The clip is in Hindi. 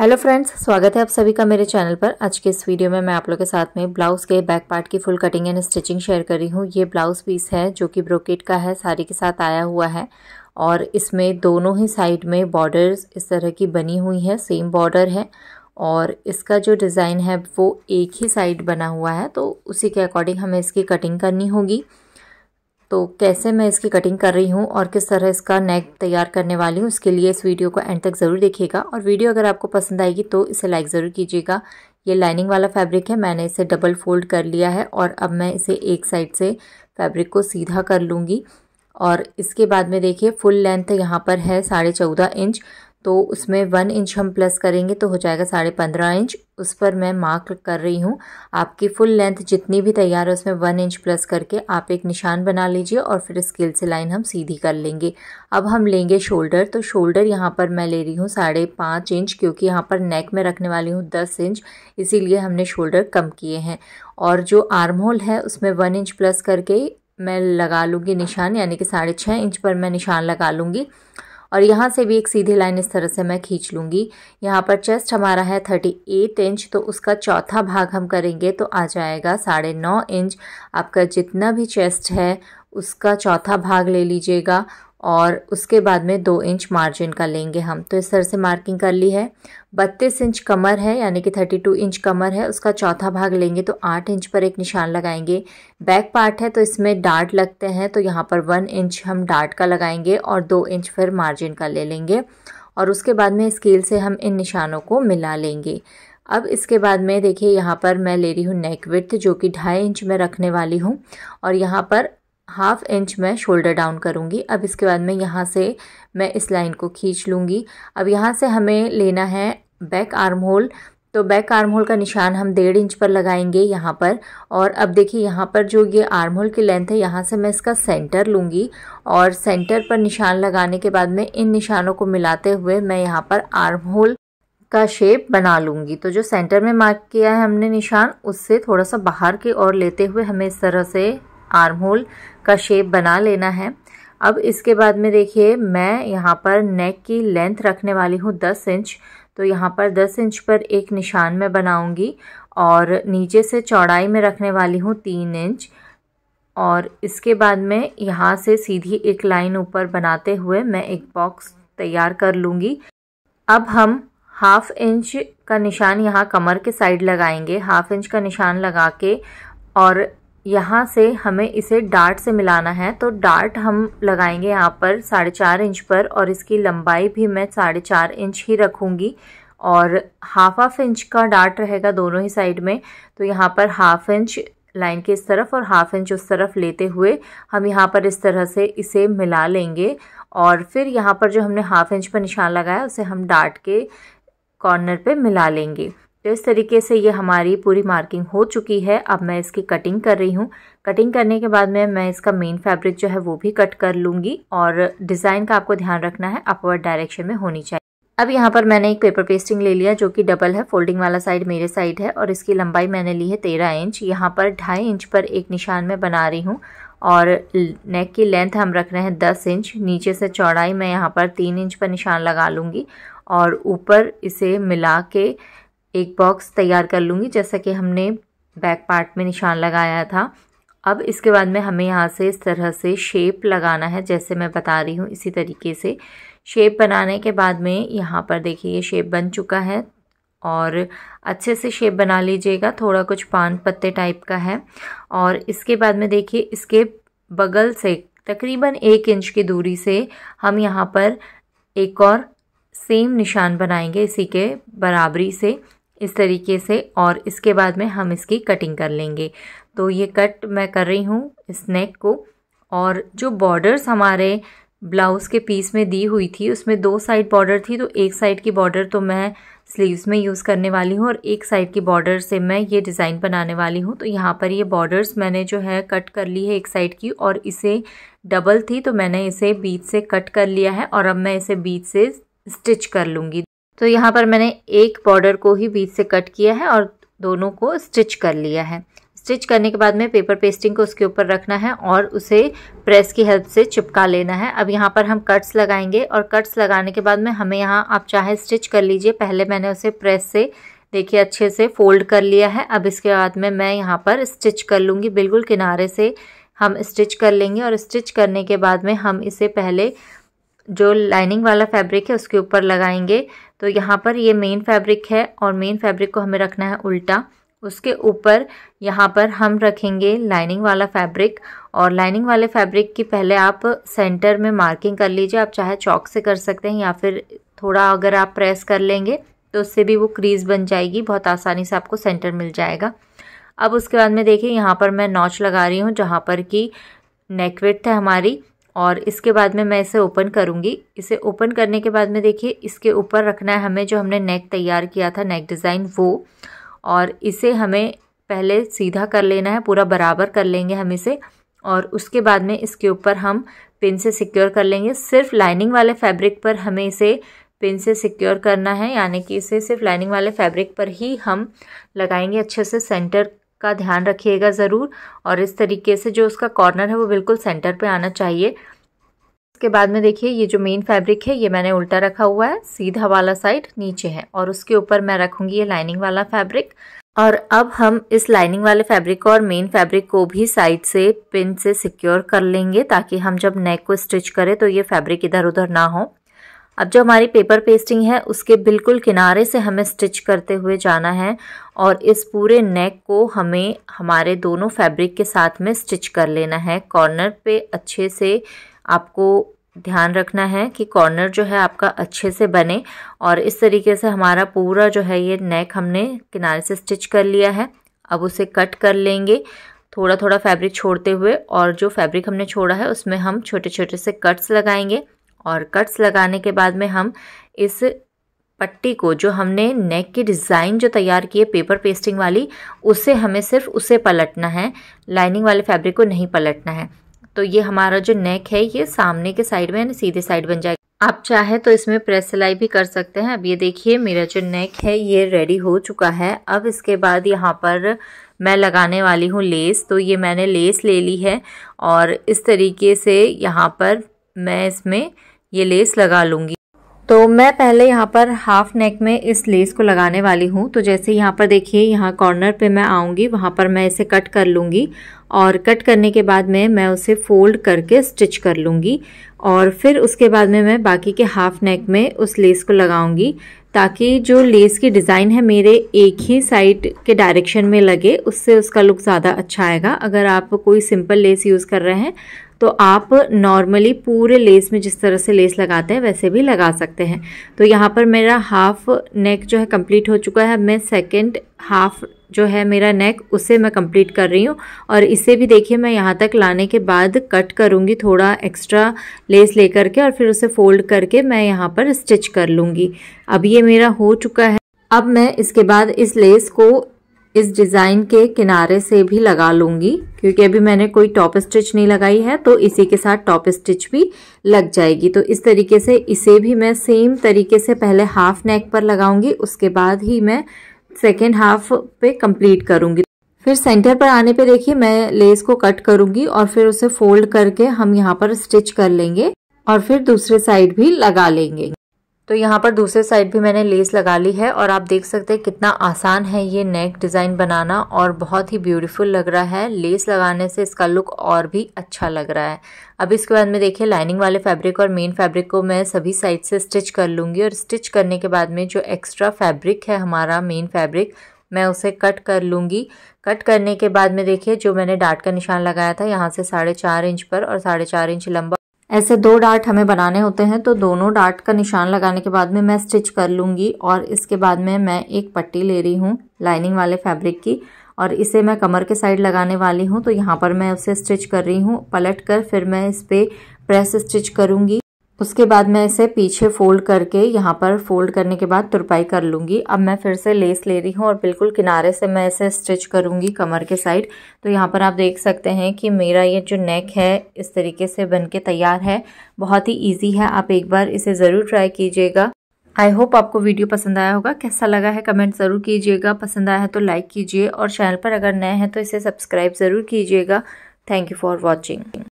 हेलो फ्रेंड्स स्वागत है आप सभी का मेरे चैनल पर आज के इस वीडियो में मैं आप लोग के साथ में ब्लाउज़ के बैक पार्ट की full cutting and stitching share कर रही हूँ ये ब्लाउज़ पीस है जो कि ब्रोकेट का है साड़ी के साथ आया हुआ है और इसमें दोनों ही साइड में बॉर्डर्स इस तरह की बनी हुई है सेम बॉर्डर है और इसका जो डिज़ाइन है वो एक ही साइड बना हुआ है तो उसी के अकॉर्डिंग हमें इसकी कटिंग करनी होगी तो कैसे मैं इसकी कटिंग कर रही हूँ और किस तरह इसका नेक तैयार करने वाली हूँ इसके लिए इस वीडियो को एंड तक ज़रूर देखिएगा और वीडियो अगर आपको पसंद आएगी तो इसे लाइक ज़रूर कीजिएगा ये लाइनिंग वाला फैब्रिक है मैंने इसे डबल फोल्ड कर लिया है और अब मैं इसे एक साइड से फैब्रिक को सीधा कर लूँगी और इसके बाद में देखिए फुल लेंथ यहाँ पर है साढ़े चौदह इंच तो उसमें वन इंच हम प्लस करेंगे तो हो जाएगा साढ़े पंद्रह इंच उस पर मैं मार्क कर रही हूँ आपकी फुल लेंथ जितनी भी तैयार है उसमें वन इंच प्लस करके आप एक निशान बना लीजिए और फिर स्केल से लाइन हम सीधी कर लेंगे अब हम लेंगे शोल्डर तो शोल्डर यहाँ पर मैं ले रही हूँ साढ़े पाँच इंच क्योंकि यहाँ पर नेक में रखने वाली हूँ दस इंच इसीलिए हमने शोल्डर कम किए हैं और जो आर्म होल है उसमें वन इंच प्लस करके मैं लगा लूँगी निशान यानी कि साढ़े छः इंच पर मैं निशान लगा लूँगी और यहाँ से भी एक सीधी लाइन इस तरह से मैं खींच लूँगी यहाँ पर चेस्ट हमारा है थर्टी एट इंच तो उसका चौथा भाग हम करेंगे तो आ जाएगा साढ़े नौ इंच आपका जितना भी चेस्ट है उसका चौथा भाग ले लीजिएगा और उसके बाद में दो इंच मार्जिन का लेंगे हम तो इस तरह से मार्किंग कर ली है बत्तीस इंच कमर है यानी कि थर्टी टू इंच कमर है उसका चौथा भाग लेंगे तो आठ इंच पर एक निशान लगाएंगे बैक पार्ट है तो इसमें डार्ट लगते हैं तो यहाँ पर वन इंच हम डार्ट का लगाएंगे और दो इंच फिर मार्जिन का ले लेंगे और उसके बाद में स्केल से हम इन निशानों को मिला लेंगे अब इसके बाद में देखिए यहाँ पर मैं ले रही हूँ नेक विथ जो कि ढाई इंच में रखने वाली हूँ और यहाँ पर हाफ इंच मैं शोल्डर डाउन करूँगी अब इसके बाद में यहाँ से मैं इस लाइन को खींच लूँगी अब यहाँ से हमें लेना है बैक आर्म होल तो बैक आर्म होल का निशान हम डेढ़ इंच पर लगाएंगे यहाँ पर और अब देखिए यहाँ पर जो ये आर्म होल की लेंथ है यहाँ से मैं इसका सेंटर लूँगी और सेंटर पर निशान लगाने के बाद में इन निशानों को मिलाते हुए मैं यहाँ पर आर्म होल का शेप बना लूँगी तो जो सेंटर में मार्क किया है हमने निशान उससे थोड़ा सा बाहर की ओर लेते हुए हमें इस तरह से आर्म होल का शेप बना लेना है अब इसके बाद में देखिए मैं यहाँ पर नेक की लेंथ रखने वाली हूँ दस इंच तो यहाँ पर दस इंच पर एक निशान में बनाऊँगी और नीचे से चौड़ाई में रखने वाली हूँ तीन इंच और इसके बाद में यहाँ से सीधी एक लाइन ऊपर बनाते हुए मैं एक बॉक्स तैयार कर लूँगी अब हम हाफ इंच का निशान यहाँ कमर के साइड लगाएंगे हाफ इंच का निशान लगा के और यहाँ से हमें इसे डार्ट से मिलाना है तो डार्ट हम लगाएंगे यहाँ पर साढ़े चार इंच पर और इसकी लंबाई भी मैं साढ़े चार इंच ही रखूँगी और हाफ हाफ इंच का डार्ट रहेगा दोनों ही साइड में तो यहाँ पर हाफ इंच लाइन के इस तरफ और हाफ इंच उस तरफ लेते हुए हम यहाँ पर इस तरह से इसे मिला लेंगे और फिर यहाँ पर जो हमने हाफ इंच पर निशान लगाया उसे हम डार्ट के कॉर्नर पर मिला लेंगे तो इस तरीके से ये हमारी पूरी मार्किंग हो चुकी है अब मैं इसकी कटिंग कर रही हूँ कटिंग करने के बाद में मैं इसका मेन फैब्रिक जो है वो भी कट कर लूँगी और डिज़ाइन का आपको ध्यान रखना है अपवर्ड डायरेक्शन में होनी चाहिए अब यहाँ पर मैंने एक पेपर पेस्टिंग ले लिया जो कि डबल है फोल्डिंग वाला साइड मेरे साइड है और इसकी लंबाई मैंने ली है तेरह इंच यहाँ पर ढाई इंच पर एक निशान में बना रही हूँ और नेक की लेंथ हम रख रहे हैं दस इंच नीचे से चौड़ाई मैं यहाँ पर तीन इंच पर निशान लगा लूँगी और ऊपर इसे मिला के एक बॉक्स तैयार कर लूँगी जैसा कि हमने बैक पार्ट में निशान लगाया था अब इसके बाद में हमें यहाँ से इस तरह से शेप लगाना है जैसे मैं बता रही हूँ इसी तरीके से शेप बनाने के बाद में यहाँ पर देखिए ये शेप बन चुका है और अच्छे से शेप बना लीजिएगा थोड़ा कुछ पान पत्ते टाइप का है और इसके बाद में देखिए इसके बगल से तकरीबन एक इंच की दूरी से हम यहाँ पर एक और सेम निशान बनाएंगे इसी के बराबरी से इस तरीके से और इसके बाद में हम इसकी कटिंग कर लेंगे तो ये कट मैं कर रही हूँ इस नेक को और जो बॉर्डर्स हमारे ब्लाउज़ के पीस में दी हुई थी उसमें दो साइड बॉर्डर थी तो एक साइड की बॉर्डर तो मैं स्लीव्स में यूज़ करने वाली हूँ और एक साइड की बॉर्डर से मैं ये डिज़ाइन बनाने वाली हूँ तो यहाँ पर ये बॉर्डर्स मैंने जो है कट कर ली है एक साइड की और इसे डबल थी तो मैंने इसे बीच से कट कर लिया है और अब मैं इसे बीच से स्टिच कर लूँगी तो यहाँ पर मैंने एक बॉर्डर को ही बीच से कट किया है और दोनों को स्टिच कर लिया है स्टिच करने के बाद में पेपर पेस्टिंग को उसके ऊपर रखना है और उसे प्रेस की हेल्प से चिपका लेना है अब यहाँ पर हम कट्स लगाएंगे और कट्स लगाने के बाद में हमें यहाँ आप चाहे स्टिच कर लीजिए पहले मैंने उसे प्रेस से देखिए अच्छे से फोल्ड कर लिया है अब इसके बाद में मैं यहाँ पर स्टिच कर लूँगी बिल्कुल किनारे से हम स्टिच कर लेंगे और स्टिच करने के बाद में हम इसे पहले जो लाइनिंग वाला फैब्रिक है उसके ऊपर लगाएंगे तो यहाँ पर ये मेन फैब्रिक है और मेन फैब्रिक को हमें रखना है उल्टा उसके ऊपर यहाँ पर हम रखेंगे लाइनिंग वाला फैब्रिक और लाइनिंग वाले फैब्रिक की पहले आप सेंटर में मार्किंग कर लीजिए आप चाहे चौक से कर सकते हैं या फिर थोड़ा अगर आप प्रेस कर लेंगे तो उससे भी वो क्रीज बन जाएगी बहुत आसानी से आपको सेंटर मिल जाएगा अब उसके बाद में देखिए यहाँ पर मैं नॉच लगा रही हूँ जहाँ पर कि नेकवेट है हमारी और इसके बाद में मैं इसे ओपन करूँगी इसे ओपन करने के बाद में देखिए इसके ऊपर रखना है हमें जो हमने नेक तैयार किया था नेक डिज़ाइन वो और इसे हमें पहले सीधा कर लेना है पूरा बराबर कर लेंगे हम इसे और उसके बाद में इसके ऊपर हम पिन से सिक्योर कर लेंगे सिर्फ लाइनिंग वाले फैब्रिक पर हमें इसे पिन से सिक्योर करना है यानी कि इसे सिर्फ लाइनिंग वाले फैब्रिक पर ही हम लगाएंगे अच्छे से सेंटर का ध्यान रखिएगा ज़रूर और इस तरीके से जो उसका कॉर्नर है वो बिल्कुल सेंटर पे आना चाहिए उसके बाद में देखिए ये जो मेन फैब्रिक है ये मैंने उल्टा रखा हुआ है सीधा वाला साइड नीचे है और उसके ऊपर मैं रखूँगी ये लाइनिंग वाला फैब्रिक और अब हम इस लाइनिंग वाले फैब्रिक और मेन फैब्रिक को भी साइड से पिन से सिक्योर कर लेंगे ताकि हम जब नेक को स्टिच करें तो ये फैब्रिक इधर उधर ना हो अब जो हमारी पेपर पेस्टिंग है उसके बिल्कुल किनारे से हमें स्टिच करते हुए जाना है और इस पूरे नेक को हमें हमारे दोनों फैब्रिक के साथ में स्टिच कर लेना है कॉर्नर पे अच्छे से आपको ध्यान रखना है कि कॉर्नर जो है आपका अच्छे से बने और इस तरीके से हमारा पूरा जो है ये नेक हमने किनारे से स्टिच कर लिया है अब उसे कट कर लेंगे थोड़ा थोड़ा फैब्रिक छोड़ते हुए और जो फैब्रिक हमने छोड़ा है उसमें हम छोटे छोटे से कट्स लगाएंगे और कट्स लगाने के बाद में हम इस पट्टी को जो हमने नेक की डिज़ाइन जो तैयार की है पेपर पेस्टिंग वाली उसे हमें सिर्फ उसे पलटना है लाइनिंग वाले फैब्रिक को नहीं पलटना है तो ये हमारा जो नेक है ये सामने के साइड में यानी सीधे साइड बन जाएगा आप चाहे तो इसमें प्रेस सिलाई भी कर सकते हैं अब ये देखिए मेरा जो नेक है ये रेडी हो चुका है अब इसके बाद यहाँ पर मैं लगाने वाली हूँ लेस तो ये मैंने लेस ले ली है और इस तरीके से यहाँ पर मैं इसमें ये लेस लगा लूँगी तो मैं पहले यहाँ पर हाफ नेक में इस लेस को लगाने वाली हूँ तो जैसे यहाँ पर देखिए यहाँ कॉर्नर पे मैं आऊँगी वहाँ पर मैं इसे कट कर लूँगी और कट करने के बाद में मैं उसे फोल्ड करके स्टिच कर लूँगी और फिर उसके बाद में मैं बाकी के हाफ नेक में उस लेस को लगाऊँगी ताकि जो लेस की डिज़ाइन है मेरे एक ही साइड के डायरेक्शन में लगे उससे उसका लुक ज़्यादा अच्छा आएगा अगर आप कोई सिंपल लेस यूज़ कर रहे हैं तो आप नॉर्मली पूरे लेस में जिस तरह से लेस लगाते हैं वैसे भी लगा सकते हैं तो यहाँ पर मेरा हाफ नेक जो है कंप्लीट हो चुका है मैं सेकंड हाफ जो है मेरा नेक उसे मैं कंप्लीट कर रही हूँ और इसे भी देखिए मैं यहाँ तक लाने के बाद कट करूँगी थोड़ा एक्स्ट्रा लेस लेकर के और फिर उसे फोल्ड करके मैं यहाँ पर स्टिच कर लूँगी अब ये मेरा हो चुका है अब मैं इसके बाद इस लेस को इस डिज़ाइन के किनारे से भी लगा लूँगी क्योंकि अभी मैंने कोई टॉप स्टिच नहीं लगाई है तो इसी के साथ टॉप स्टिच भी लग जाएगी तो इस तरीके से इसे भी मैं सेम तरीके से पहले हाफ नेक पर लगाऊंगी उसके बाद ही मैं सेकेंड हाफ पे कंप्लीट करूँगी फिर सेंटर पर आने पे देखिए मैं लेस को कट करूँगी और फिर उसे फोल्ड करके हम यहाँ पर स्टिच कर लेंगे और फिर दूसरे साइड भी लगा लेंगे तो यहाँ पर दूसरे साइड भी मैंने लेस लगा ली है और आप देख सकते हैं कितना आसान है ये नेक डिज़ाइन बनाना और बहुत ही ब्यूटीफुल लग रहा है लेस लगाने से इसका लुक और भी अच्छा लग रहा है अब इसके बाद में देखिए लाइनिंग वाले फैब्रिक और मेन फैब्रिक को मैं सभी साइड से स्टिच कर लूँगी और स्टिच करने के बाद में जो एक्स्ट्रा फैब्रिक है हमारा मेन फैब्रिक मैं उसे कट कर लूँगी कट करने के बाद में देखिए जो मैंने डाट का निशान लगाया था यहाँ से साढ़े चार इंच पर और साढ़े चार इंच लंबा ऐसे दो डार्ट हमें बनाने होते हैं तो दोनों डार्ट का निशान लगाने के बाद में मैं स्टिच कर लूँगी और इसके बाद में मैं एक पट्टी ले रही हूँ लाइनिंग वाले फैब्रिक की और इसे मैं कमर के साइड लगाने वाली हूँ तो यहाँ पर मैं उसे स्टिच कर रही हूँ पलट कर फिर मैं इस पर प्रेस स्टिच करूँगी उसके बाद मैं इसे पीछे फोल्ड करके यहाँ पर फोल्ड करने के बाद तुरपाई कर लूँगी अब मैं फिर से लेस ले रही हूँ और बिल्कुल किनारे से मैं इसे स्टिच करूँगी कमर के साइड तो यहाँ पर आप देख सकते हैं कि मेरा ये जो नेक है इस तरीके से बन के तैयार है बहुत ही ईजी है आप एक बार इसे ज़रूर ट्राई कीजिएगा आई होप आपको वीडियो पसंद आया होगा कैसा लगा है कमेंट ज़रूर कीजिएगा पसंद आया है तो लाइक कीजिए और चैनल पर अगर नए हैं तो इसे सब्सक्राइब ज़रूर कीजिएगा थैंक यू फॉर वॉचिंग